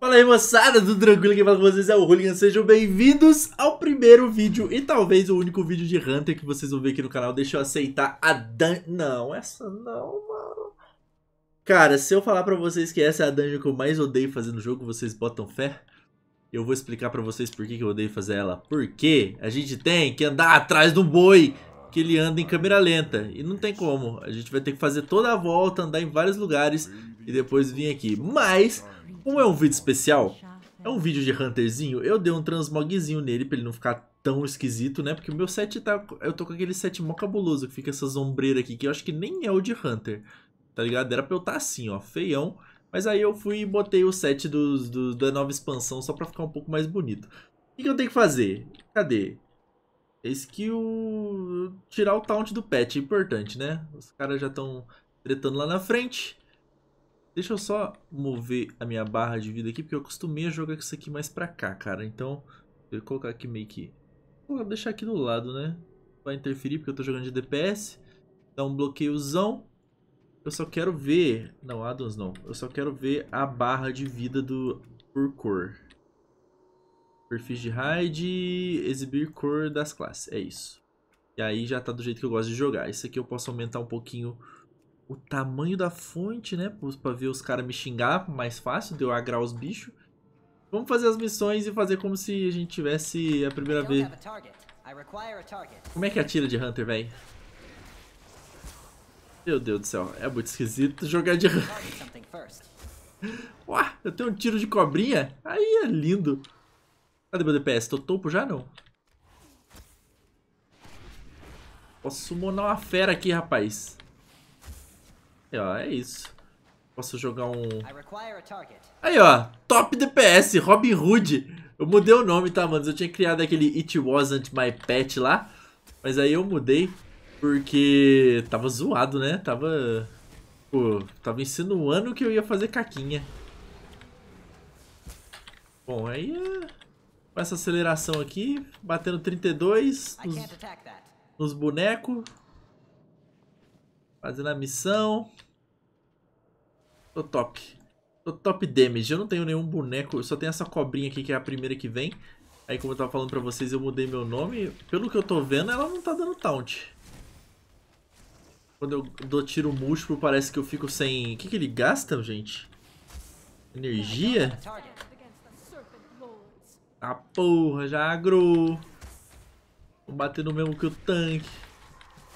Fala aí moçada, tudo tranquilo? Quem fala com vocês é o Hooligan, sejam bem-vindos ao primeiro vídeo e talvez o único vídeo de Hunter que vocês vão ver aqui no canal. Deixa eu aceitar a Dan... Não, essa não, mano. Cara, se eu falar pra vocês que essa é a dungeon que eu mais odeio fazer no jogo, vocês botam fé? Eu vou explicar pra vocês por que, que eu odeio fazer ela. Porque a gente tem que andar atrás do boi que ele anda em câmera lenta. E não tem como. A gente vai ter que fazer toda a volta, andar em vários lugares e depois vir aqui. Mas, como é um vídeo especial, é um vídeo de Hunterzinho, eu dei um transmogzinho nele pra ele não ficar tão esquisito, né? Porque o meu set tá... Eu tô com aquele set mó cabuloso, que fica essa sombreira aqui, que eu acho que nem é o de Hunter, tá ligado? Era pra eu estar tá assim, ó, feião. Mas aí eu fui e botei o set do, do, da nova expansão só pra ficar um pouco mais bonito. O que, que eu tenho que fazer? Cadê? Eis que o. Tirar o taunt do pet é importante, né? Os caras já estão tretando lá na frente. Deixa eu só mover a minha barra de vida aqui, porque eu acostumei a jogar isso aqui mais pra cá, cara. Então, eu vou colocar aqui meio que... Vou deixar aqui do lado, né? Vai interferir, porque eu tô jogando de DPS. Dá um bloqueiozão. Eu só quero ver... Não, Adams não. Eu só quero ver a barra de vida do... por cor. Perfis de raid exibir cor das classes, é isso. E aí já tá do jeito que eu gosto de jogar. Isso aqui eu posso aumentar um pouquinho o tamanho da fonte, né? Pra ver os caras me xingar mais fácil, de agrar os bichos. Vamos fazer as missões e fazer como se a gente tivesse a primeira vez. Como é que atira de Hunter, velho? Meu Deus do céu, é muito esquisito jogar de Hunter. Uá, eu tenho um tiro de cobrinha? Aí é lindo. Cadê meu DPS? Tô topo já não. Posso monar uma fera aqui, rapaz. E, ó, é isso. Posso jogar um... Aí, ó. Top DPS, Robin Hood. Eu mudei o nome, tá, mano? Eu tinha criado aquele It Wasn't My Pet lá. Mas aí eu mudei porque tava zoado, né? Tava... Pô, tava insinuando que eu ia fazer caquinha. Bom, aí é essa aceleração aqui, batendo 32 nos, nos bonecos, fazendo a missão. Tô top. Tô top damage. Eu não tenho nenhum boneco, só tenho essa cobrinha aqui que é a primeira que vem. Aí como eu tava falando pra vocês, eu mudei meu nome. Pelo que eu tô vendo, ela não tá dando taunt. Quando eu dou tiro múltiplo, parece que eu fico sem... O que que ele gasta, gente? Energia? Energia? A ah, porra, já agrou. Vou bater no mesmo que o tanque.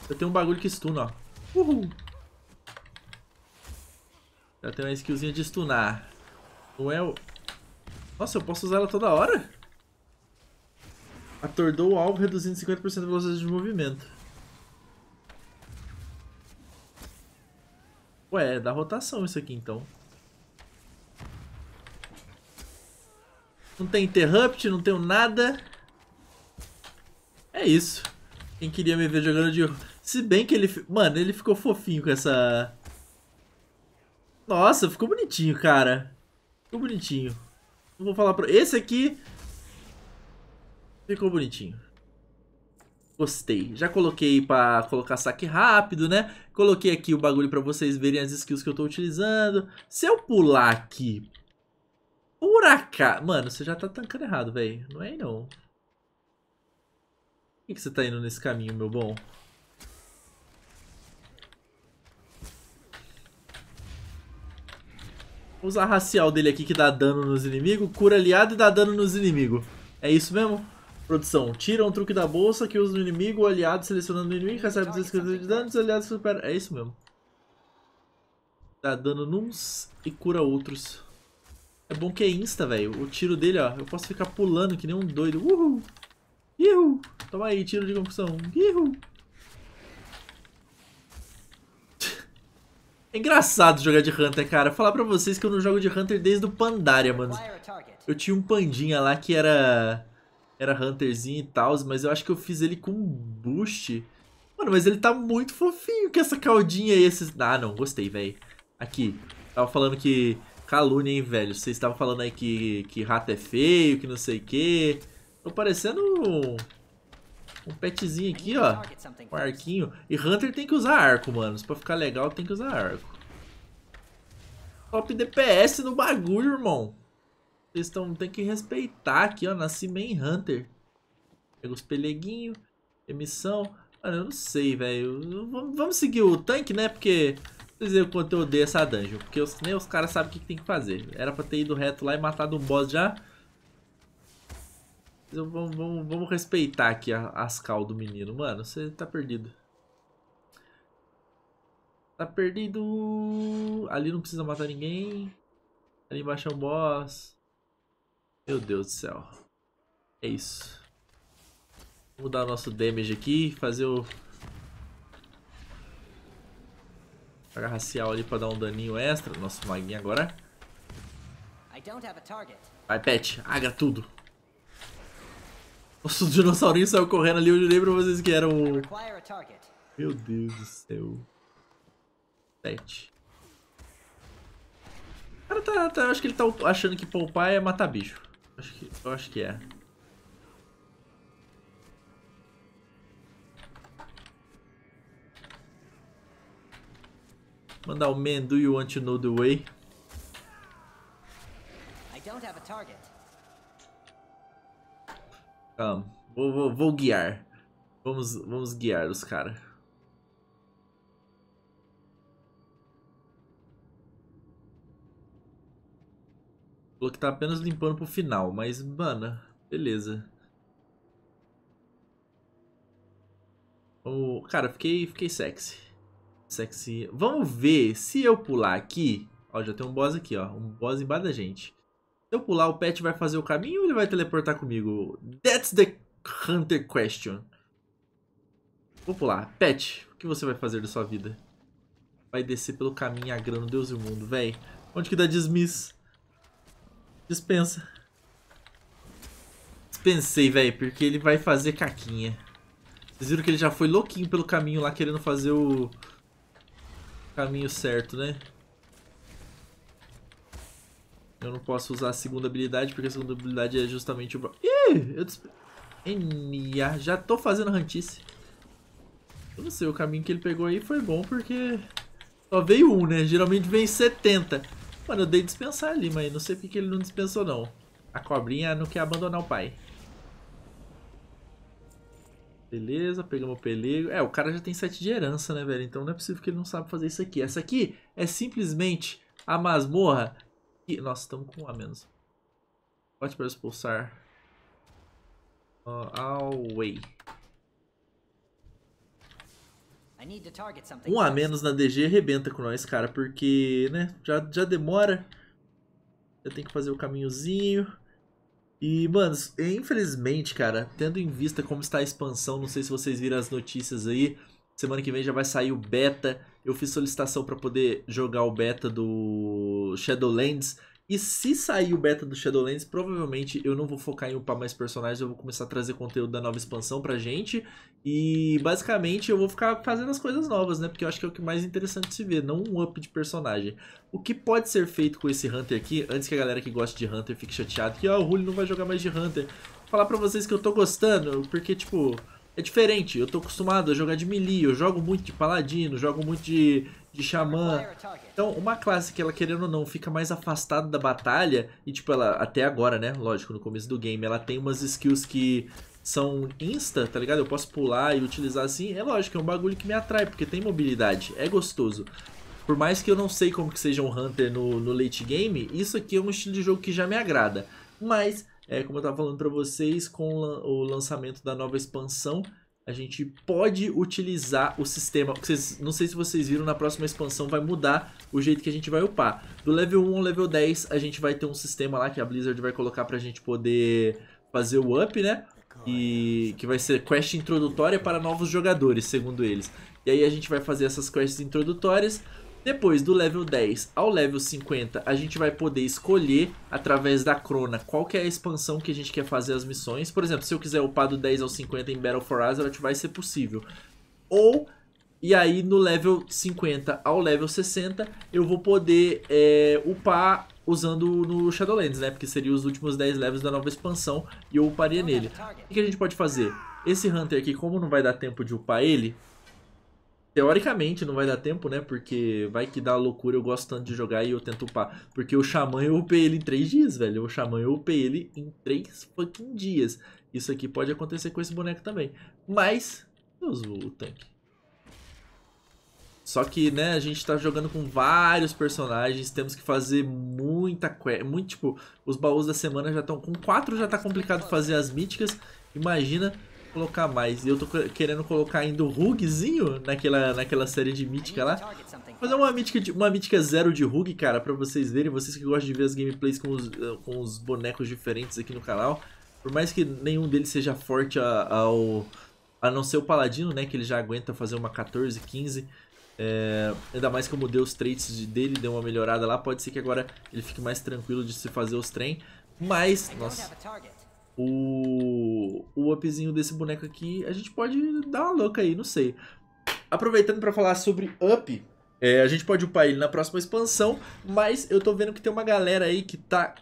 Eu tenho um bagulho que stun, ó. Uhul. Já tenho uma skillzinha de stunar. Não é o... Nossa, eu posso usar ela toda hora? Atordou o alvo, reduzindo 50% a velocidade de movimento. Ué, é dá rotação isso aqui então. Não tem interrupt, não tenho nada. É isso. Quem queria me ver jogando de... Se bem que ele... Mano, ele ficou fofinho com essa... Nossa, ficou bonitinho, cara. Ficou bonitinho. Não vou falar pra... Esse aqui... Ficou bonitinho. Gostei. Já coloquei pra colocar saque rápido, né? Coloquei aqui o bagulho pra vocês verem as skills que eu tô utilizando. Se eu pular aqui por acaso. Mano, você já tá tancando errado, velho. Não é aí não. Por que, que você tá indo nesse caminho, meu bom? Vou usar a racial dele aqui que dá dano nos inimigos, cura aliado e dá dano nos inimigos. É isso mesmo? Produção. Tira um truque da bolsa que usa no inimigo, o aliado selecionando o inimigo, recebe 250 de dano e os aliados superam. É isso mesmo. Dá dano nuns e cura outros. É bom que é insta, velho. O tiro dele, ó. Eu posso ficar pulando que nem um doido. Uhul! Ihu! Toma aí, tiro de concussão. Ihu! É engraçado jogar de Hunter, cara. Falar pra vocês que eu não jogo de Hunter desde o Pandaria, mano. Eu tinha um pandinha lá que era... Era Hunterzinho e tal, mas eu acho que eu fiz ele com boost. Mano, mas ele tá muito fofinho com essa caldinha e esses... Ah, não. Gostei, velho. Aqui. Tava falando que Calúnia, hein, velho? Vocês estavam falando aí que, que rato é feio, que não sei o quê. Tô parecendo um, um petzinho aqui, ó. Um arquinho. E Hunter tem que usar arco, mano. Pra ficar legal, tem que usar arco. Top DPS no bagulho, irmão. Vocês tem que respeitar aqui, ó. Nasci main Hunter. Pega os peleguinhos. Emissão. Mano, eu não sei, velho. Vamos seguir o tanque, né? Porque dizer o quanto eu odeio essa dungeon, porque os, nem os caras sabem o que, que, tem que fazer. Era pra ter ido reto lá e matado um boss já. Então, vamos, vamos, vamos respeitar aqui a, as cal do menino. Mano, você tá perdido. Tá perdido. Ali não precisa matar ninguém. Ali embaixo é um boss. Meu Deus do céu. É isso. Vamos dar o nosso damage aqui. Fazer o Joga racial ali pra dar um daninho extra. Nosso maguinho agora. Vai, pet. Agra tudo. Nossa, o dinossaurinho saiu correndo ali. Eu olhei pra vocês que era o... Meu Deus do céu. Pet. O cara tá, tá... Acho que ele tá achando que poupar é matar bicho. Acho que, eu acho que é. Mandar o man, do you want to know the way? target. Calma, vou, vou, vou guiar. Vamos, vamos guiar os caras. O que tá apenas limpando pro final, mas, mano, beleza. O, cara, fiquei, fiquei sexy. Sexy. Vamos ver se eu pular aqui. Ó, já tem um boss aqui, ó. Um boss embaixo da gente. Se eu pular, o pet vai fazer o caminho ou ele vai teleportar comigo? That's the hunter question. Vou pular. Pet, o que você vai fazer da sua vida? Vai descer pelo caminho agrando Deus e o mundo, véi. Onde que dá dismiss Dispensa. Dispensei, véi, porque ele vai fazer caquinha. Vocês viram que ele já foi louquinho pelo caminho lá, querendo fazer o caminho certo, né? Eu não posso usar a segunda habilidade, porque a segunda habilidade é justamente o... Ih, eu... Des... já tô fazendo rantice. Eu não sei, o caminho que ele pegou aí foi bom, porque... Só veio um, né? Geralmente vem 70. Mano, eu dei dispensar ali, mas não sei porque ele não dispensou, não. A cobrinha não quer abandonar o pai. Beleza, pegamos o pelego. É, o cara já tem 7 de herança, né, velho? Então não é possível que ele não saiba fazer isso aqui. Essa aqui é simplesmente a masmorra. E, nossa, estamos com um a menos. pode para expulsar. Uh, away. Um a menos na DG arrebenta com nós, cara, porque, né, já, já demora. Eu tenho que fazer o caminhozinho. E, mano, infelizmente, cara, tendo em vista como está a expansão, não sei se vocês viram as notícias aí, semana que vem já vai sair o beta. Eu fiz solicitação para poder jogar o beta do Shadowlands e se sair o beta do Shadowlands, provavelmente eu não vou focar em upar mais personagens, eu vou começar a trazer conteúdo da nova expansão pra gente. E basicamente eu vou ficar fazendo as coisas novas, né? Porque eu acho que é o que mais interessante de se ver, não um up de personagem. O que pode ser feito com esse Hunter aqui, antes que a galera que gosta de Hunter fique chateada, que ah, o Hulk não vai jogar mais de Hunter. Vou falar pra vocês que eu tô gostando, porque tipo... É diferente, eu tô acostumado a jogar de melee, eu jogo muito de paladino, jogo muito de, de xamã. Então, uma classe que ela, querendo ou não, fica mais afastada da batalha, e tipo, ela até agora, né, lógico, no começo do game, ela tem umas skills que são insta, tá ligado? Eu posso pular e utilizar assim, é lógico, é um bagulho que me atrai, porque tem mobilidade, é gostoso. Por mais que eu não sei como que seja um Hunter no, no late game, isso aqui é um estilo de jogo que já me agrada. Mas, é, como eu tava falando pra vocês, com o lançamento da nova expansão, a gente pode utilizar o sistema. Vocês, não sei se vocês viram, na próxima expansão vai mudar o jeito que a gente vai upar. Do level 1 ao level 10, a gente vai ter um sistema lá que a Blizzard vai colocar pra gente poder fazer o up, né? E que vai ser quest introdutória para novos jogadores, segundo eles. E aí a gente vai fazer essas quests introdutórias depois do level 10 ao level 50, a gente vai poder escolher através da crona qual que é a expansão que a gente quer fazer as missões. Por exemplo, se eu quiser upar do 10 ao 50 em Battle for Azeroth, vai ser possível. Ou, e aí no level 50 ao level 60, eu vou poder é, upar usando no Shadowlands, né? Porque seria os últimos 10 levels da nova expansão e eu uparia nele. O que a gente pode fazer? Esse Hunter aqui, como não vai dar tempo de upar ele, Teoricamente não vai dar tempo, né? Porque vai que dá loucura, eu gosto tanto de jogar e eu tento upar. Porque o Xamã eu upei ele em 3 dias, velho. O Xamã eu upei ele em 3 fucking dias. Isso aqui pode acontecer com esse boneco também. Mas, Deus o tanque. Só que, né, a gente tá jogando com vários personagens, temos que fazer muita quest. Muito, tipo, os baús da semana já estão. Com 4 já tá complicado fazer as míticas. Imagina colocar mais. E eu tô querendo colocar ainda o Rugzinho naquela, naquela série de mítica lá. Mas é uma mítica, de, uma mítica zero de Rug, cara, pra vocês verem. Vocês que gostam de ver as gameplays com os, eh, com os bonecos diferentes aqui no canal. Por mais que nenhum deles seja forte ao... A não ser o Paladino, né? Que ele já aguenta fazer uma 14, 15. É, ainda mais que eu mudei os traits dele, deu uma melhorada lá. Pode ser que agora ele fique mais tranquilo de se fazer os trem. Mas, nossa, o, o upzinho desse boneco aqui, a gente pode dar uma louca aí, não sei. Aproveitando para falar sobre up, é, a gente pode upar ele na próxima expansão, mas eu tô vendo que tem uma galera aí que tá,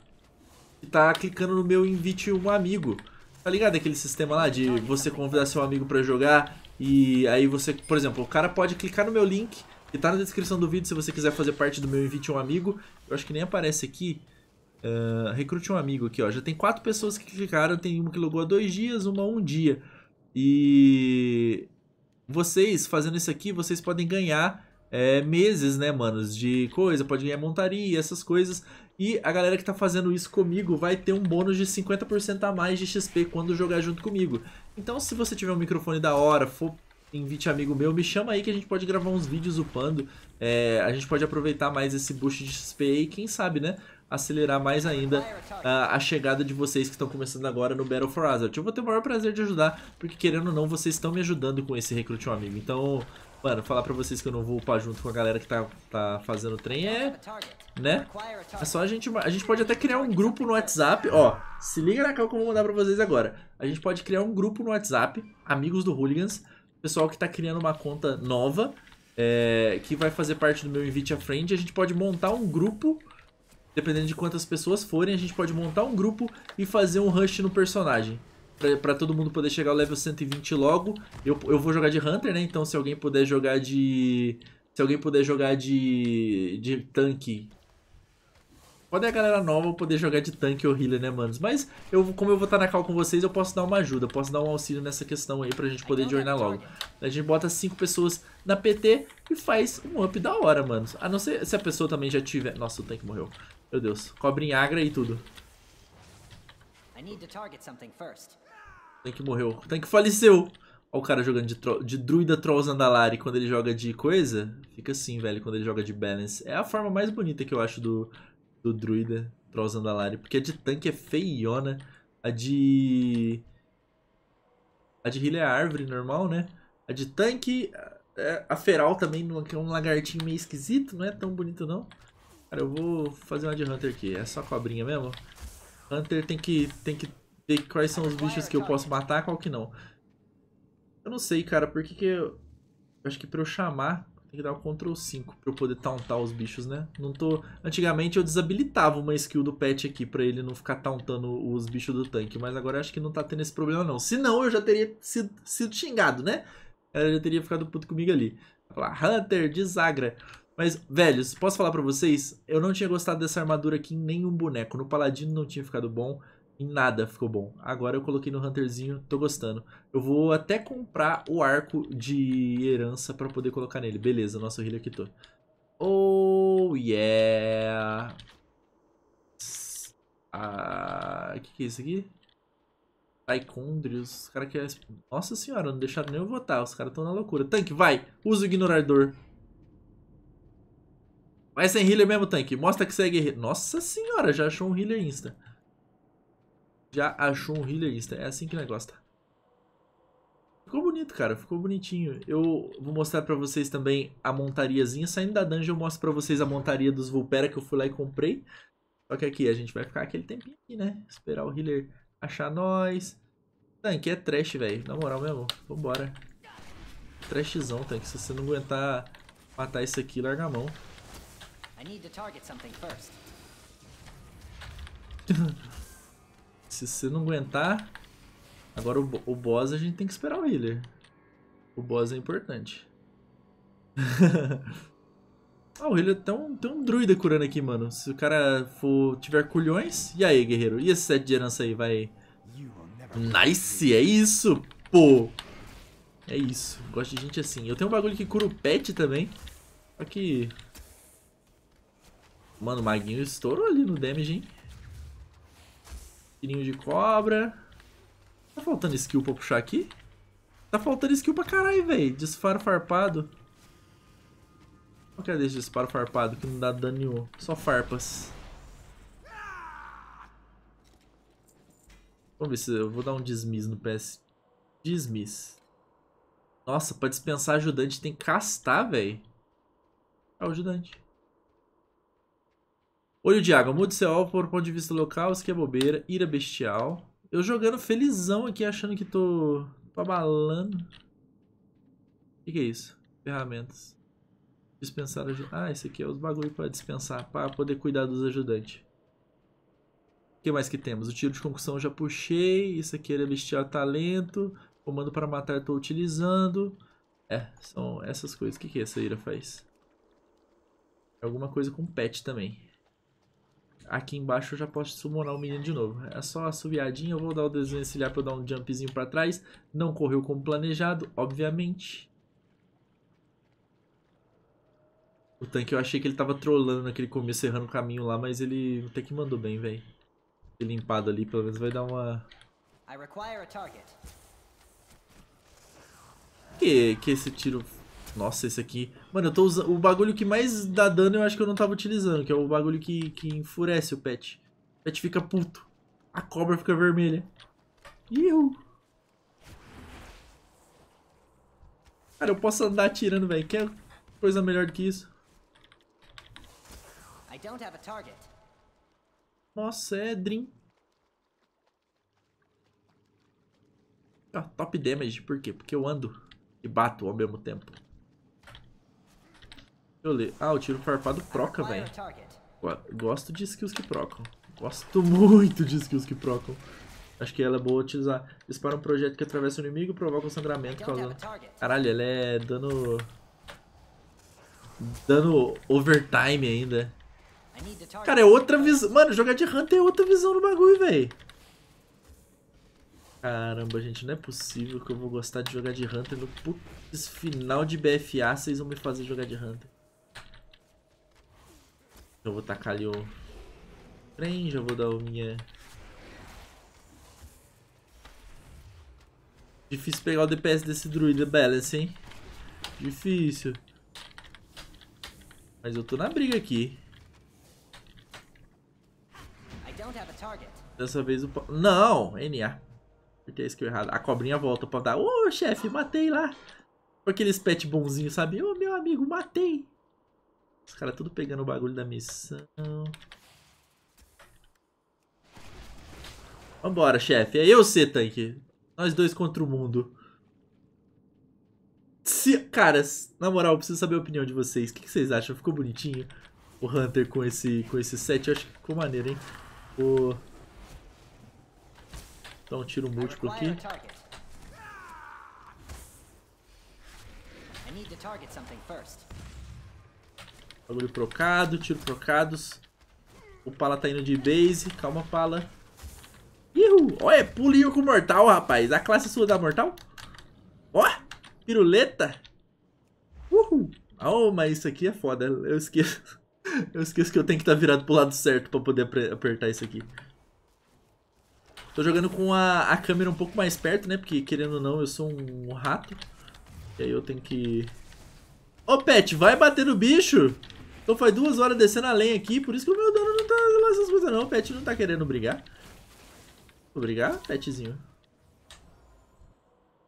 que tá clicando no meu invite um amigo. Tá ligado aquele sistema lá de você convidar seu amigo para jogar e aí você, por exemplo, o cara pode clicar no meu link que tá na descrição do vídeo se você quiser fazer parte do meu invite um amigo. Eu acho que nem aparece aqui. Uh, recrute um amigo aqui, ó. Já tem quatro pessoas que clicaram, tem uma que logou há dois dias, uma há um dia. E vocês, fazendo isso aqui, vocês podem ganhar é, meses, né, manos, de coisa, pode ganhar montaria, essas coisas. E a galera que tá fazendo isso comigo vai ter um bônus de 50% a mais de XP quando jogar junto comigo. Então, se você tiver um microfone da hora, for invite amigo meu, me chama aí que a gente pode gravar uns vídeos upando. É, a gente pode aproveitar mais esse boost de XP e quem sabe, né? Acelerar mais ainda a, a chegada de vocês que estão começando agora no Battle for Hazard. Eu vou ter o maior prazer de ajudar, porque querendo ou não, vocês estão me ajudando com esse recrute um Amigo. Então, mano, falar pra vocês que eu não vou upar junto com a galera que tá, tá fazendo o trem é... Né? É só a gente... A gente pode até criar um grupo no WhatsApp, ó. Se liga na cal que eu vou mandar pra vocês agora. A gente pode criar um grupo no WhatsApp, Amigos do Hooligans, pessoal que está criando uma conta nova, é, que vai fazer parte do meu Invite a Friend. A gente pode montar um grupo, dependendo de quantas pessoas forem, a gente pode montar um grupo e fazer um rush no personagem. para todo mundo poder chegar ao level 120 logo. Eu, eu vou jogar de Hunter, né? Então se alguém puder jogar de... Se alguém puder jogar de, de tanque, Pode a galera nova poder jogar de tanque ou healer, né, manos? Mas, eu, como eu vou estar na cal com vocês, eu posso dar uma ajuda, posso dar um auxílio nessa questão aí pra gente poder joinar logo. A gente bota 5 pessoas na PT e faz um up da hora, manos. A não ser se a pessoa também já tiver... Nossa, o tanque morreu. Meu Deus. Cobra em agra e tudo. O tanque morreu. O tanque faleceu. Olha o cara jogando de, tro de druida trolls andalari quando ele joga de coisa. Fica assim, velho, quando ele joga de balance. É a forma mais bonita que eu acho do, do druida né? Troll Porque a de tanque é feiona. Né? A de... A de healer é árvore normal, né? A de tanque... É, a feral também, que é um lagartinho meio esquisito. Não é tão bonito, não. Cara, eu vou fazer uma de Hunter aqui. É só cobrinha mesmo? Hunter tem que, tem que ver quais são os bichos que eu posso matar qual que não. Eu não sei, cara. Por que que eu... Acho que pra eu chamar tem que dar o Ctrl 5 pra eu poder tauntar os bichos, né? Não tô... Antigamente eu desabilitava uma skill do pet aqui pra ele não ficar tauntando os bichos do tanque, mas agora acho que não tá tendo esse problema não. Se não, eu já teria sido, sido xingado, né? Ela já teria ficado puto comigo ali. Falar, Hunter, desagra. Mas, velhos, posso falar pra vocês? Eu não tinha gostado dessa armadura aqui em nenhum boneco. No Paladino não tinha ficado bom. Em nada ficou bom. Agora eu coloquei no Hunterzinho, tô gostando. Eu vou até comprar o arco de herança pra poder colocar nele. Beleza, nosso healer tô. Oh, yeah! Ah, o que, que é isso aqui? Taikondrios, os caras que... É nossa senhora, não deixaram nem eu votar, os caras estão na loucura. Tanque, vai! Usa o ignorador. Vai sem healer mesmo, tanque. Mostra que segue... É nossa senhora, já achou um healer insta já achou um healerista. É assim que o negócio tá. Ficou bonito, cara. Ficou bonitinho. Eu vou mostrar pra vocês também a montariazinha. Saindo da dungeon, eu mostro pra vocês a montaria dos Vulpera que eu fui lá e comprei. Só que aqui a gente vai ficar aquele tempinho aqui, né? Esperar o healer achar nós. Tanque é trash, velho. Na moral mesmo. Vambora. Trashzão, tanque. Se você não aguentar matar isso aqui, larga a mão. Se você não aguentar... Agora o, o boss a gente tem que esperar o healer. O boss é importante. ah, o healer tem um, tem um druida curando aqui, mano. Se o cara for, tiver culhões... E aí, guerreiro? E esse set de herança aí, vai... Nice! É isso, pô! É isso. Gosto de gente assim. Eu tenho um bagulho que cura o pet também. Só que... Mano, o maguinho estourou ali no damage, hein? Pirinho de cobra. Tá faltando skill pra puxar aqui? Tá faltando skill pra caralho, velho. Disparo farpado. Qual que é desse disparo farpado que não dá dano nenhum? Só farpas. Vamos ver se eu vou dar um dismiss no PS. Dismiss. Nossa, pra dispensar ajudante tem que castar, velho. É o ajudante. Olho de água, mude seu alvo por ponto de vista local, isso que é bobeira, ira bestial. Eu jogando felizão aqui, achando que tô, tô abalando. O que, que, é isso? Ferramentas. Dispensar ajudantes. Ah, esse aqui é os bagulho pra dispensar, pra poder cuidar dos ajudantes. O que mais que temos? O tiro de concussão eu já puxei. Isso aqui era bestial talento. Comando para matar estou utilizando. É, são essas coisas. O que, que essa ira faz? Alguma coisa com pet também. Aqui embaixo eu já posso summonar o menino de novo. É só assobiadinha, eu vou dar o desenho pra para dar um jumpzinho para trás. Não correu como planejado, obviamente. O tanque eu achei que ele tava trollando naquele começo, errando o caminho lá, mas ele até que mandou bem, velho. Limpado ali, pelo menos vai dar uma... Que, que esse tiro nossa, esse aqui... Mano, eu tô usando... O bagulho que mais dá dano eu acho que eu não tava utilizando, que é o bagulho que, que enfurece o pet. O pet fica puto. A cobra fica vermelha. Iu! Cara, eu posso andar atirando, velho. Quer coisa melhor do que isso? Nossa, é Dream. Ah, top damage, por quê? Porque eu ando e bato ao mesmo tempo eu ler. Ah, o tiro farpado proca, velho. Gosto de skills que procam. Gosto muito de skills que procam. Acho que ela é boa utilizar. Dispara um projeto que atravessa o inimigo, provoca um sangramento causando... Caralho, ela é dando... Dando overtime ainda. Cara, é outra visão. Mano, jogar de Hunter é outra visão no bagulho, velho. Caramba, gente, não é possível que eu vou gostar de jogar de Hunter no putz final de BFA, vocês vão me fazer jogar de Hunter. Já vou tacar ali o trem, já vou dar o minha... Difícil pegar o DPS desse druida balance, hein? Difícil. Mas eu tô na briga aqui. Dessa vez o... Não! NA. Apertei é que eu errada. A cobrinha volta pra dar... Ô, oh, chefe, matei lá. Aqueles pet bonzinhos, sabe? Ô, oh, meu amigo, matei. Os caras tudo pegando o bagulho da missão. Vambora, chefe. É eu você, tanque. Nós dois contra o mundo. Se, caras, na moral, eu preciso saber a opinião de vocês. O que, vocês acham? Ficou bonitinho o Hunter com esse, com esse set? Eu acho que ficou maneiro, hein? O... Então, tiro múltiplo aqui. I need target something primeiro. Bagulho trocado tiro trocados O Pala tá indo de base. Calma, Pala. Ihu! Olha, pulinho com mortal, rapaz. A classe sua da mortal? Ó! Piruleta! Uhul! Oh, mas isso aqui é foda. Eu esqueço. Eu esqueço que eu tenho que estar tá virado pro lado certo pra poder apertar isso aqui. Tô jogando com a, a câmera um pouco mais perto, né? Porque, querendo ou não, eu sou um rato. E aí eu tenho que... Ô, Pet, vai bater no bicho! Então faz duas horas descendo a lenha aqui, por isso que o meu dano não tá lá essas coisas não. O pet não tá querendo brigar. Vou brigar, petzinho.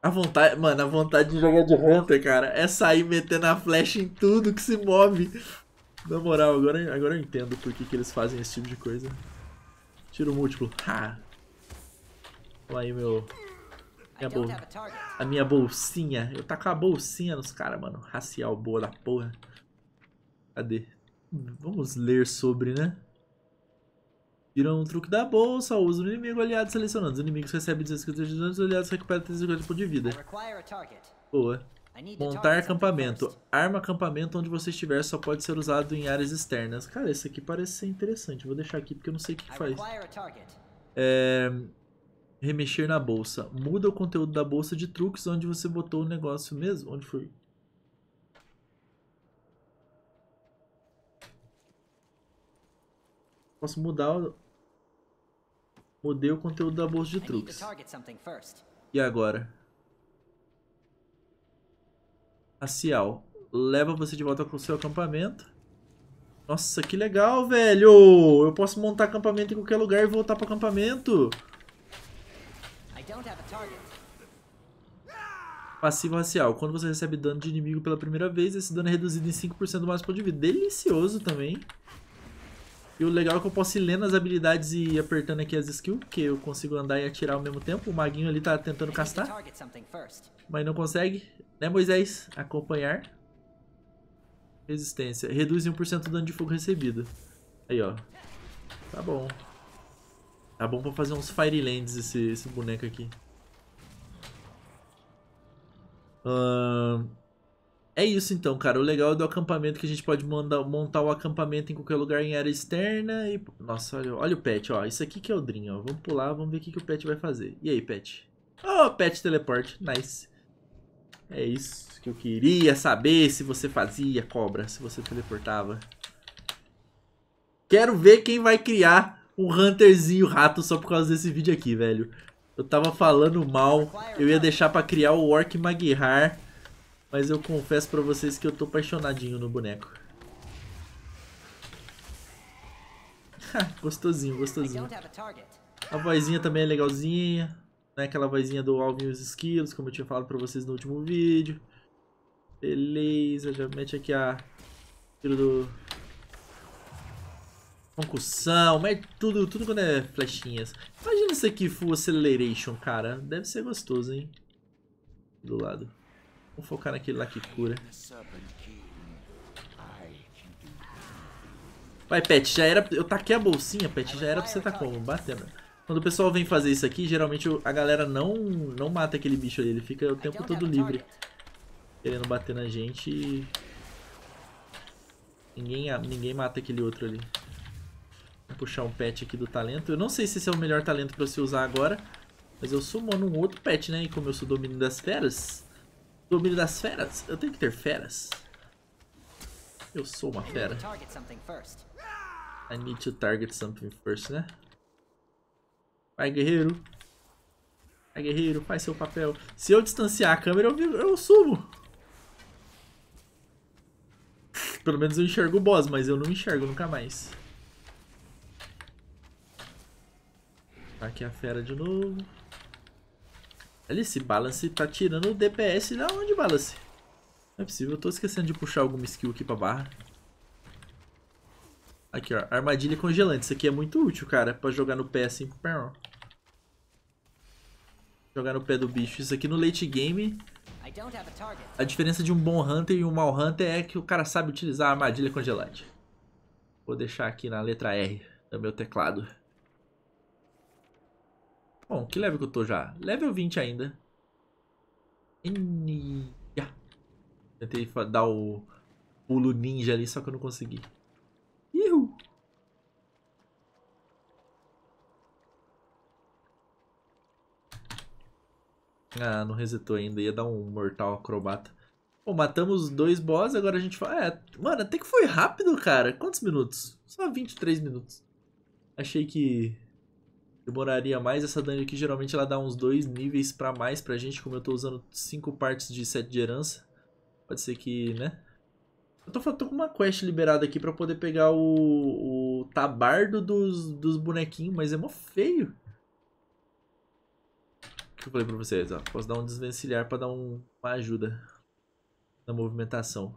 A vontade, mano, a vontade de jogar de Hunter, cara, é sair metendo a flecha em tudo que se move. Na moral, agora, agora eu entendo por que, que eles fazem esse tipo de coisa. Tiro múltiplo. Ha! Olha aí, meu... Minha bol... A minha bolsinha. Eu taco a bolsinha nos caras, mano. Racial boa da porra. Cadê? Vamos ler sobre, né? Viram um truque da bolsa, usa o inimigo aliado selecionando. Os inimigos recebem 250 de dano, os aliados recuperam 350 pontos de vida. Boa. Montar acampamento. Arma acampamento onde você estiver só pode ser usado em áreas externas. Cara, esse aqui parece ser interessante. Vou deixar aqui porque eu não sei o que, que faz. É... Remexer na bolsa. Muda o conteúdo da bolsa de truques onde você botou o negócio mesmo. Onde foi? Posso mudar o... Mudei o conteúdo da bolsa de truques. E agora? Racial. Leva você de volta para o seu acampamento. Nossa, que legal, velho! Eu posso montar acampamento em qualquer lugar e voltar para o acampamento. Passivo racial. Quando você recebe dano de inimigo pela primeira vez, esse dano é reduzido em 5% do máximo de vida. Delicioso também. E o legal é que eu posso ir lendo as habilidades e ir apertando aqui as skills, porque eu consigo andar e atirar ao mesmo tempo. O maguinho ali tá tentando castar, mas não consegue. Né, Moisés? Acompanhar. Resistência. Reduz 1% o dano de fogo recebido. Aí, ó. Tá bom. Tá bom pra fazer uns firelands esse, esse boneco aqui. Ahn... Uh... É isso então, cara. O legal é do acampamento que a gente pode mandar, montar o acampamento em qualquer lugar em área externa e. Nossa, olha, olha o pet, ó. Isso aqui que é o Dream, ó. Vamos pular, vamos ver o que, que o pet vai fazer. E aí, pet? Oh, pet teleporte. Nice. É isso que eu queria saber se você fazia cobra, se você teleportava. Quero ver quem vai criar um Hunterzinho rato só por causa desse vídeo aqui, velho. Eu tava falando mal, eu ia deixar pra criar o Orc Maguihar mas eu confesso pra vocês que eu tô apaixonadinho no boneco. gostosinho, gostosinho. A vozinha também é legalzinha. Né? Aquela vozinha do Alvin e os Esquilos, como eu tinha falado pra vocês no último vídeo. Beleza, já mete aqui a... Tiro do... Concussão, mas tudo, tudo quando é flechinhas. Imagina isso aqui full acceleration, cara. Deve ser gostoso, hein? Do lado. Vamos focar naquele lá que cura. Vai, Pet, já era... Eu taquei a bolsinha, Pet, já era pra você tá como? Batendo. Quando o pessoal vem fazer isso aqui, geralmente a galera não, não mata aquele bicho ali. Ele fica o tempo todo livre. Querendo bater na gente e... Ninguém, ninguém mata aquele outro ali. Vou puxar um pet aqui do talento. Eu não sei se esse é o melhor talento pra você usar agora. Mas eu sumo um outro pet, né? E como eu sou domínio das feras... Domínio das feras? Eu tenho que ter feras? Eu sou uma fera. I need to target something first, né? Vai, guerreiro. Vai, guerreiro, faz seu papel. Se eu distanciar a câmera, eu, eu subo. Pelo menos eu enxergo o boss, mas eu não enxergo nunca mais. Tá aqui a fera de novo. Olha esse balance tá tirando o DPS da onde, balance? Não é possível, eu tô esquecendo de puxar alguma skill aqui pra barra. Aqui, ó, armadilha congelante. Isso aqui é muito útil, cara, pra jogar no pé assim. Jogar no pé do bicho. Isso aqui no late game... A diferença de um bom Hunter e um mau Hunter é que o cara sabe utilizar a armadilha congelante. Vou deixar aqui na letra R do meu teclado. Bom, que level que eu tô já? Level 20 ainda. Ninja. Tentei dar o pulo ninja ali, só que eu não consegui. Ihu. Ah, não resetou ainda. Ia dar um mortal acrobata. Bom, matamos dois boss, agora a gente fala... É, mano, até que foi rápido, cara. Quantos minutos? Só 23 minutos. Achei que demoraria mais. Essa dungeon aqui geralmente ela dá uns dois níveis pra mais pra gente, como eu tô usando cinco partes de set de herança. Pode ser que, né? Eu tô, tô com uma quest liberada aqui pra poder pegar o, o tabardo dos, dos bonequinhos, mas é mó feio. O que eu falei pra vocês, ó. Posso dar um desvencilhar pra dar um, uma ajuda na movimentação.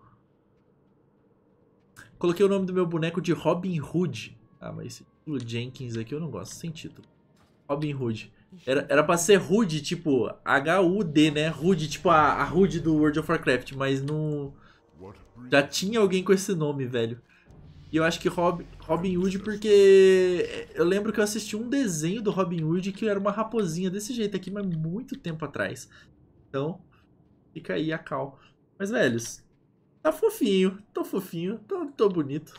Coloquei o nome do meu boneco de Robin Hood. Ah, mas esse Jenkins aqui eu não gosto, sem título. Robin Hood. Era, era pra ser Hood, tipo, H-U-D, né? Hood, tipo a, a Hood do World of Warcraft, mas não. Já tinha alguém com esse nome, velho. E eu acho que Robin, Robin Hood, porque eu lembro que eu assisti um desenho do Robin Hood que era uma raposinha desse jeito aqui, mas muito tempo atrás. Então, fica aí a cal. Mas, velhos, tá fofinho, tô fofinho, tô, tô bonito.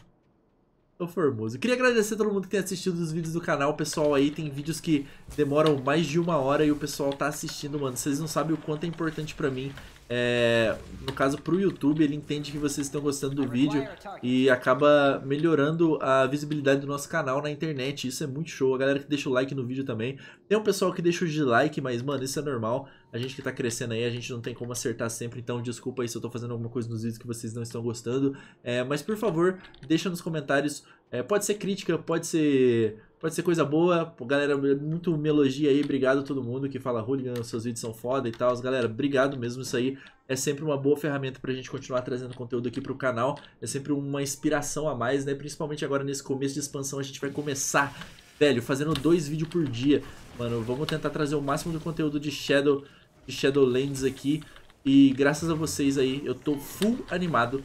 Eu formoso. Queria agradecer a todo mundo que tem assistido os vídeos do canal. O pessoal aí tem vídeos que demoram mais de uma hora e o pessoal tá assistindo, mano. Vocês não sabem o quanto é importante pra mim é, no caso para o YouTube, ele entende que vocês estão gostando do vídeo tá, e acaba melhorando a visibilidade do nosso canal na internet. Isso é muito show. A galera que deixa o like no vídeo também. Tem um pessoal que deixa o dislike, mas, mano, isso é normal. A gente que tá crescendo aí, a gente não tem como acertar sempre, então desculpa aí se eu tô fazendo alguma coisa nos vídeos que vocês não estão gostando. É, mas por favor, deixa nos comentários é, pode ser crítica, pode ser pode ser coisa boa. Galera, é muito me elogia aí. Obrigado a todo mundo que fala Hooligan, seus vídeos são foda e tal. Galera, obrigado mesmo. Isso aí é sempre uma boa ferramenta pra gente continuar trazendo conteúdo aqui pro canal. É sempre uma inspiração a mais, né? Principalmente agora nesse começo de expansão, a gente vai começar, velho, fazendo dois vídeos por dia. Mano, vamos tentar trazer o máximo do conteúdo de Shadow, de Shadowlands aqui. E graças a vocês aí, eu tô full animado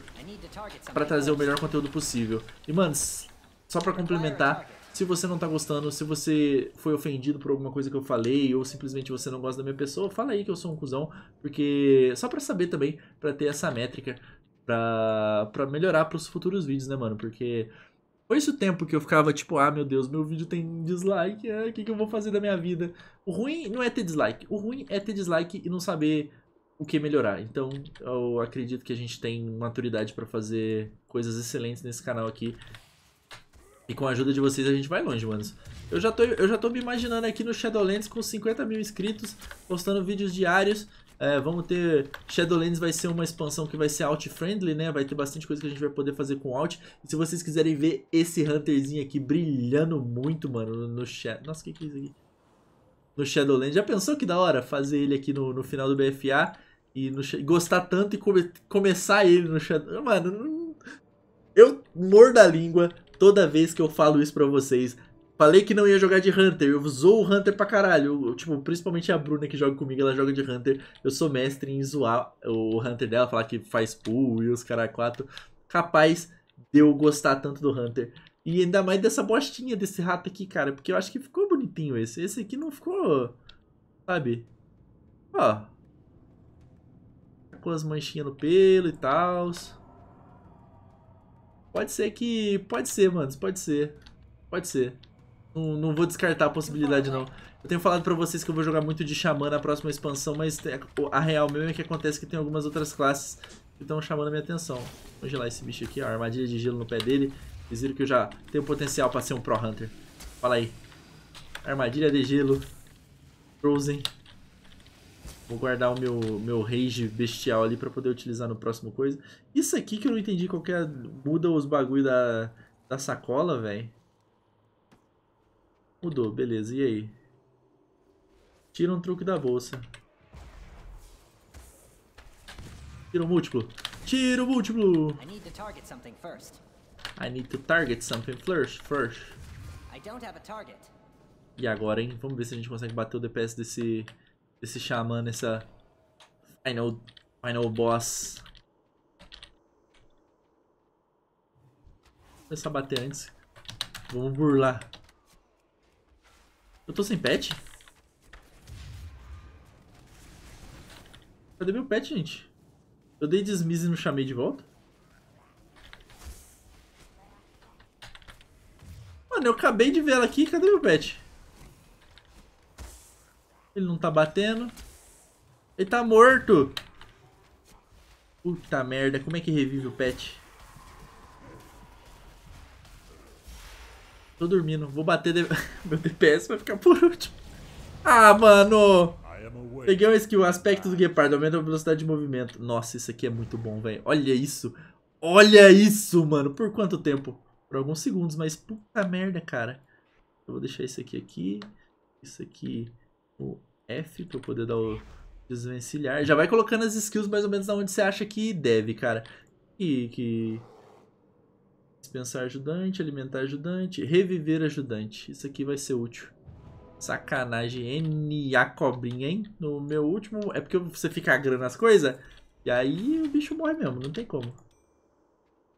pra trazer o melhor conteúdo possível. E, mano, só para complementar, se você não tá gostando, se você foi ofendido por alguma coisa que eu falei, ou simplesmente você não gosta da minha pessoa, fala aí que eu sou um cuzão, porque só para saber também, para ter essa métrica, pra, pra melhorar pros futuros vídeos, né, mano? Porque foi esse o tempo que eu ficava tipo, ah, meu Deus, meu vídeo tem dislike, é, o que, que eu vou fazer da minha vida? O ruim não é ter dislike, o ruim é ter dislike e não saber o que melhorar. Então, eu acredito que a gente tem maturidade para fazer coisas excelentes nesse canal aqui e com a ajuda de vocês a gente vai longe, mano. Eu já, tô, eu já tô me imaginando aqui no Shadowlands com 50 mil inscritos, postando vídeos diários. É, vamos ter... Shadowlands vai ser uma expansão que vai ser alt-friendly, né? Vai ter bastante coisa que a gente vai poder fazer com alt. E se vocês quiserem ver esse Hunterzinho aqui brilhando muito, mano, no Shadow... Nossa, o que, que é isso aqui? No Shadowlands. Já pensou que da hora fazer ele aqui no, no final do BFA? E no, gostar tanto e come, começar ele no Shadow... Mano, eu mordo a língua toda vez que eu falo isso pra vocês. Falei que não ia jogar de Hunter, eu zoou o Hunter pra caralho. Eu, tipo, principalmente a Bruna que joga comigo, ela joga de Hunter. Eu sou mestre em zoar o Hunter dela, falar que faz pull e os cara quatro. Capaz de eu gostar tanto do Hunter. E ainda mais dessa bostinha desse rato aqui, cara. Porque eu acho que ficou bonitinho esse. Esse aqui não ficou. Sabe? Ó. Com as manchinhas no pelo e tal. Pode ser que... Pode ser, mano. Pode ser. Pode ser. Não, não vou descartar a possibilidade, não. Eu tenho falado pra vocês que eu vou jogar muito de Xamã na próxima expansão, mas é, a real mesmo é que acontece que tem algumas outras classes que estão chamando a minha atenção. Vamos gelar esse bicho aqui, ó. Armadilha de gelo no pé dele. Vocês viram que eu já tenho potencial pra ser um Pro Hunter. Fala aí. Armadilha de gelo. Frozen. Vou guardar o meu, meu rage bestial ali para poder utilizar no próximo coisa. Isso aqui que eu não entendi qual que é... Muda os bagulho da, da sacola, velho. Mudou, beleza. E aí? Tira um truque da bolsa. Tiro múltiplo. Tiro múltiplo. I need to target something first. I need to target something first. first. E agora, hein? Vamos ver se a gente consegue bater o DPS desse esse xamã nessa final, final boss. Vou começar a bater antes. Vamos burlar. Eu tô sem pet? Cadê meu pet, gente? Eu dei desmise e não chamei de volta? Mano, eu acabei de ver ela aqui. Cadê meu pet? Ele não tá batendo. Ele tá morto. Puta merda, como é que revive o pet? Tô dormindo, vou bater... De... Meu DPS vai ficar por último. Ah, mano! Peguei uma skill, aspecto do guepardo, aumenta a velocidade de movimento. Nossa, isso aqui é muito bom, velho. Olha isso! Olha isso, mano! Por quanto tempo? Por alguns segundos, mas puta merda, cara. Eu vou deixar isso aqui aqui. Isso aqui o tipo, F para eu poder dar o desvencilhar. Já vai colocando as skills mais ou menos onde você acha que deve, cara. E que... Dispensar ajudante, alimentar ajudante, reviver ajudante. Isso aqui vai ser útil. Sacanagem, N a cobrinha, hein? No meu último... É porque você fica agrando as coisas? E aí o bicho morre mesmo, não tem como.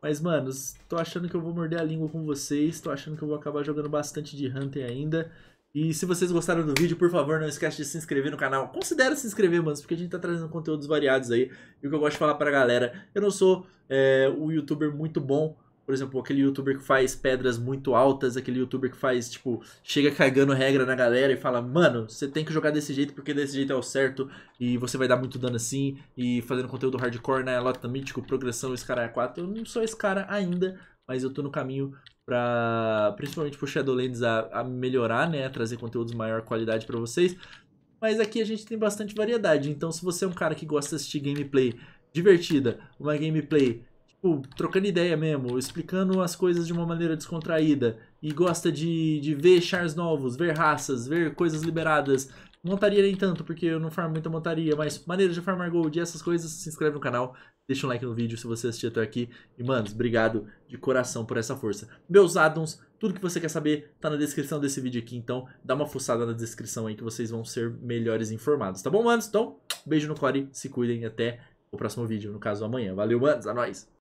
Mas, mano, tô achando que eu vou morder a língua com vocês. Tô achando que eu vou acabar jogando bastante de Hunter ainda. E se vocês gostaram do vídeo, por favor, não esquece de se inscrever no canal. Considera se inscrever, mano, porque a gente tá trazendo conteúdos variados aí. E o que eu gosto de falar pra galera, eu não sou é, um youtuber muito bom, por exemplo, aquele youtuber que faz pedras muito altas, aquele youtuber que faz, tipo, chega cagando regra na galera e fala, mano, você tem que jogar desse jeito porque desse jeito é o certo e você vai dar muito dano assim, e fazendo conteúdo hardcore na né? Lota Mítico, progressão, esse cara é 4. Eu não sou esse cara ainda, mas eu tô no caminho para principalmente pro Shadowlands a, a melhorar, né, a trazer conteúdos de maior qualidade para vocês. Mas aqui a gente tem bastante variedade, então se você é um cara que gosta de assistir gameplay divertida, uma gameplay tipo trocando ideia mesmo, explicando as coisas de uma maneira descontraída e gosta de, de ver chars novos, ver raças, ver coisas liberadas, Montaria nem tanto, porque eu não farmo muita montaria, mas maneira de farmar gold e essas coisas, se inscreve no canal, deixa um like no vídeo se você assistiu até aqui. E, manos, obrigado de coração por essa força. Meus addons, tudo que você quer saber tá na descrição desse vídeo aqui, então dá uma fuçada na descrição aí que vocês vão ser melhores informados, tá bom, manos? Então, beijo no core, se cuidem até o próximo vídeo, no caso amanhã. Valeu, manos, a é nós!